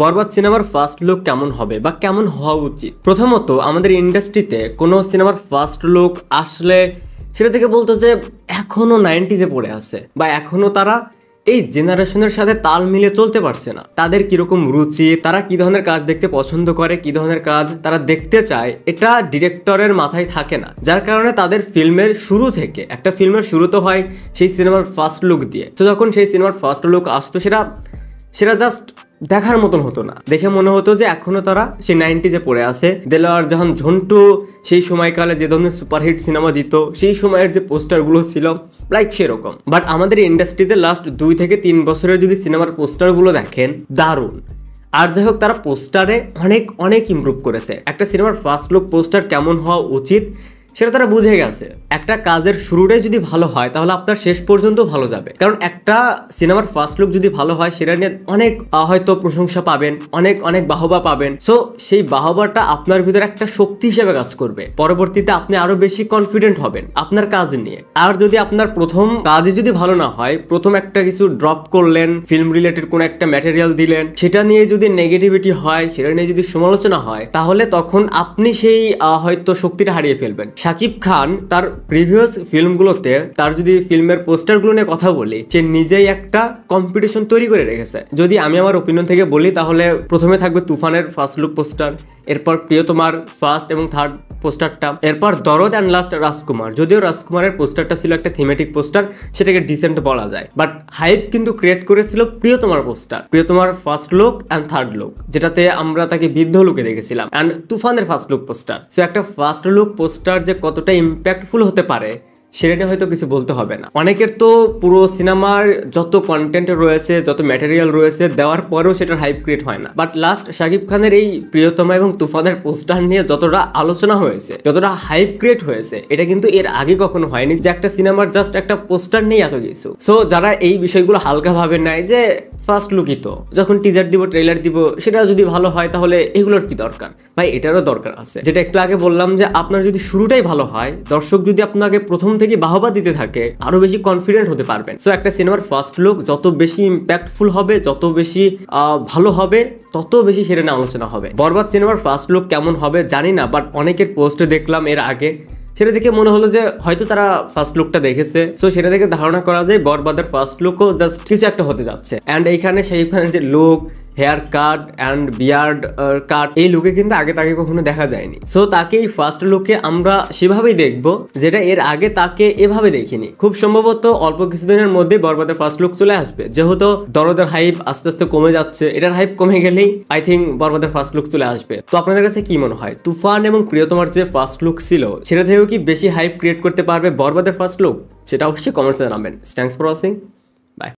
বরবাদ সিনেমার first look কেমন হবে বা কেমন হওয়া উচিত প্রথমত আমাদের ইন্ডাস্ট্রিতে কোনো সিনেমার ফার্স্ট লুক আসলে সেটা থেকে বলতো যে এখনও নাইনটিজে পড়ে আছে বা এখনও তারা এই জেনারেশনের সাথে তাল মিলে চলতে পারছে না তাদের কীরকম রুচি তারা কী ধরনের কাজ দেখতে পছন্দ করে কী ধরনের কাজ তারা দেখতে চায় এটা ডিরেক্টরের মাথায় থাকে না যার কারণে তাদের ফিল্মের শুরু থেকে একটা ফিল্মের শুরু তো হয় সেই সিনেমার ফার্স্ট লুক দিয়ে তো যখন সেই সিনেমার ফার্স্ট লুক আসতো সেটা সেটা জাস্ট দেখার মতন হতো না দেখে মনে হতো যে এখনো তারা সেই নাইনটিজে পড়ে আছে দেলোয়ার যখন ঝন্টু সেই সময়কালে যে ধরনের সুপারহিট সিনেমা দিত সেই সময়ের যে পোস্টারগুলো ছিল লাইক সেরকম বাট আমাদের ইন্ডাস্ট্রিতে লাস্ট দুই থেকে তিন বছরের যদি সিনেমার পোস্টারগুলো দেখেন দারুণ আর যাই হোক তারা পোস্টারে অনেক অনেক ইম্প্রুভ করেছে একটা সিনেমার ফার্স্ট লুক পোস্টার কেমন হওয়া উচিত সেটা তারা বুঝে গেছে একটা কাজের শুরুটাই যদি ভালো হয় তাহলে আপনার শেষ পর্যন্ত ভালো যাবে কারণ একটা সিনেমার ফার্স্ট লুক যদি ভালো হয় সেটা নিয়ে অনেক হয়তো প্রশংসা পাবেন অনেক অনেক বাহবা পাবেন সো সেই বাহবাটা আপনার ভিতরে একটা শক্তি হিসেবে কাজ করবে পরবর্তীতে আপনি আরো বেশি কনফিডেন্ট হবেন আপনার কাজ নিয়ে আর যদি আপনার প্রথম কাজই যদি ভালো না হয় প্রথম একটা কিছু ড্রপ করলেন ফিল্ম রিলেটেড কোনো একটা ম্যাটেরিয়াল দিলেন সেটা নিয়ে যদি নেগেটিভিটি হয় সেটা নিয়ে যদি সমালোচনা হয় তাহলে তখন আপনি সেই হয়তো শক্তিটা হারিয়ে ফেলবেন শাকিব খান তার প্রিভিয়াস ফিল্মগুলোতে তার যদি ফিল্মের পোস্টারগুলো নিয়ে কথা বলি সে নিজেই একটা কম্পিটিশন তৈরি করে রেখেছে যদি আমি আমার ওপিনিয়ন থেকে বলি তাহলে প্রথমে থাকবে তুফানের ফার্স্ট লুক পোস্টার এরপর প্রিয় তোমার ফার্স্ট এবং থার্ড পোস্টারটা এরপর দরদ অ্যান্ড লাস্ট রাজকুমার যদিও রাজকুমারের পোস্টারটা ছিল একটা থিমেটিক পোস্টার সেটাকে ডিসেন্ট বলা যায় বাট হাইপ কিন্তু ক্রিয়েট করেছিল প্রিয় তোমার পোস্টার প্রিয় তোমার first look and third look যেটাতে আমরা তাকে বৃদ্ধ লুকে দেখেছিলাম অ্যান্ড তুফানের ফার্স্ট লুক পোস্টার সো একটা ফার্স্ট লুক পোস্টার যে যে কতটা ইম্প্যাক্টফুল হতে পারে সেটা নিয়ে হয়তো কিছু বলতে হবে না অনেকের তো পুরো সিনেমার যত কন্টেন্ট রয়েছে যত ম্যাটেরিয়াল রয়েছে দেওয়ার পরেও সেটার হাইপ ক্রিয়েট হয় না বাট লাস্ট শাকিব খানের এই প্রিয়তমা এবং তুফাদের পোস্টার নিয়ে যতটা আলোচনা হয়েছে যতটা হাইপ ক্রিয়েট হয়েছে এটা কিন্তু এর আগে কখনো হয়নি যে একটা সিনেমার জাস্ট একটা পোস্টার নেই এত কিছু সো যারা এই বিষয়গুলো হালকা ভাবে নেয় যে ফার্স্ট লুকই তো যখন টিজার দিব ট্রেলার দিব সেটা যদি ভালো হয় তাহলে এগুলোর কি দরকার ভাই এটারও দরকার আছে যেটা একটু আগে বললাম যে আপনার যদি শুরুটাই ভালো হয় দর্শক যদি আপনাকে প্রথম থেকে বাহবা দিতে থাকে আরো বেশি কনফিডেন্ট হতে পারবেন সো একটা সিনেমার ফার্স্ট লুক যত বেশি ইম্প্যাক্টফুল হবে যত বেশি ভালো হবে তত বেশি সেটা নিয়ে আলোচনা হবে বরবাদ সিনেমার ফার্স্ট লুক কেমন হবে জানি না বাট অনেকের পোস্টে দেখলাম এর আগে সেটা দেখে মনে হলো যে হয়তো তারা ফার্স্ট লুকটা দেখেছে সো সেটা দেখে ধারণা করা যায় বরবাদের ফার্স্ট লুকও জাস্ট কিছু একটা হতে যাচ্ছে অ্যান্ড এইখানে সেই যে look hair cut and beard cut এই লুকে কিন্তু আগে তাকে কখনো দেখা যায়নি সো তাকে এই ফার্স্ট লুকে আমরা সেভাবেই দেখব যেটা এর আগে তাকে এভাবে দেখিনি খুব সম্ভবত অল্প কিছুদিনের মধ্যে বরবাদের ফার্স্ট লুক চলে আসবে যেহেতু দরদের হাইপ আস্তে আস্তে কমে যাচ্ছে এটার হাইপ কমে গেলেই আই থিঙ্ক বরবাদের ফার্স্ট লুক চলে আসবে তো আপনাদের কাছে কি মনে হয় তুফান এবং প্রিয়তমার যে ফার্স্ট লুক ছিল সেটা থেকেও কি বেশি হাইপ ক্রিয়েট করতে পারবে বরবাদের ফার্স্ট লুক সেটা অবশ্যই কমেন্টসে জানাবেন থ্যাংকস ফর ওয়াচিং